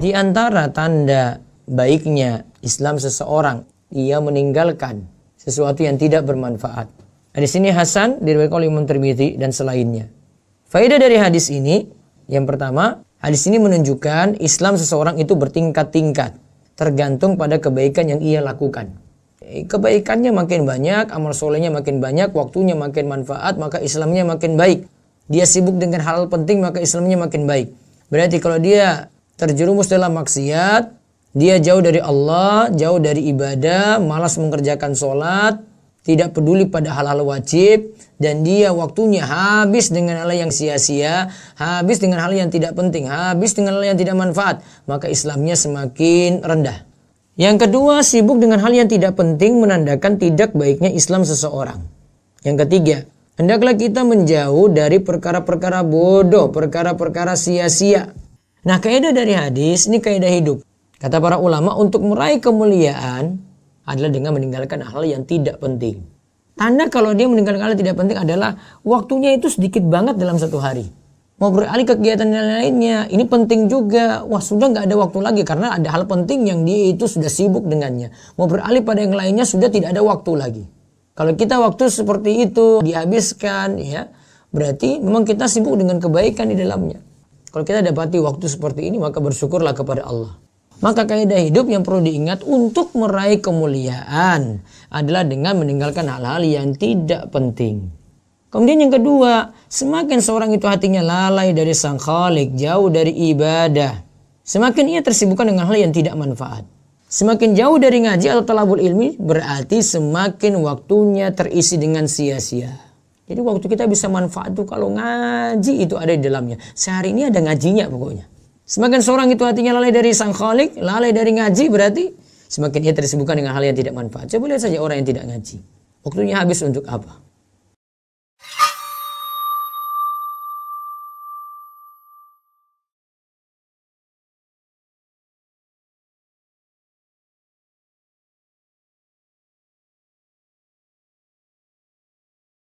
Di antara tanda baiknya Islam seseorang, ia meninggalkan sesuatu yang tidak bermanfaat. di sini Hasan diriwayatkan oleh Imam Tirmidzi dan selainnya. Faedah dari hadis ini yang pertama, hadis ini menunjukkan Islam seseorang itu bertingkat-tingkat tergantung pada kebaikan yang ia lakukan. Eh, kebaikannya makin banyak, amal solehnya makin banyak, waktunya makin manfaat, maka Islamnya makin baik. Dia sibuk dengan hal penting, maka Islamnya makin baik. Berarti kalau dia terjerumus dalam maksiat, dia jauh dari Allah, jauh dari ibadah, malas mengerjakan sholat, tidak peduli pada hal-hal wajib, dan dia waktunya habis dengan hal yang sia-sia, habis dengan hal yang tidak penting, habis dengan hal yang tidak manfaat, maka Islamnya semakin rendah. Yang kedua, sibuk dengan hal yang tidak penting menandakan tidak baiknya Islam seseorang. Yang ketiga, hendaklah kita menjauh dari perkara-perkara bodoh, perkara-perkara sia-sia, Nah, kaidah dari hadis ini kaidah hidup. Kata para ulama untuk meraih kemuliaan adalah dengan meninggalkan hal yang tidak penting. Tanda kalau dia meninggalkan hal yang tidak penting adalah waktunya itu sedikit banget dalam satu hari. Mau beralih kegiatan yang lainnya, ini penting juga. Wah sudah nggak ada waktu lagi karena ada hal penting yang dia itu sudah sibuk dengannya. Mau beralih pada yang lainnya sudah tidak ada waktu lagi. Kalau kita waktu seperti itu dihabiskan ya, berarti memang kita sibuk dengan kebaikan di dalamnya. Kalau kita dapati waktu seperti ini maka bersyukurlah kepada Allah. Maka kaidah hidup yang perlu diingat untuk meraih kemuliaan adalah dengan meninggalkan hal-hal yang tidak penting. Kemudian yang kedua, semakin seorang itu hatinya lalai dari sang khalik, jauh dari ibadah, semakin ia tersibukkan dengan hal yang tidak manfaat. Semakin jauh dari ngaji atau telabul ilmi, berarti semakin waktunya terisi dengan sia-sia. Jadi waktu kita bisa manfaat itu kalau ngaji itu ada di dalamnya. Sehari ini ada ngajinya pokoknya. Semakin seorang itu hatinya lalai dari sang khalik, lalai dari ngaji berarti semakin ia tersibukkan dengan hal yang tidak manfaat. Coba lihat saja orang yang tidak ngaji. Waktunya habis untuk apa?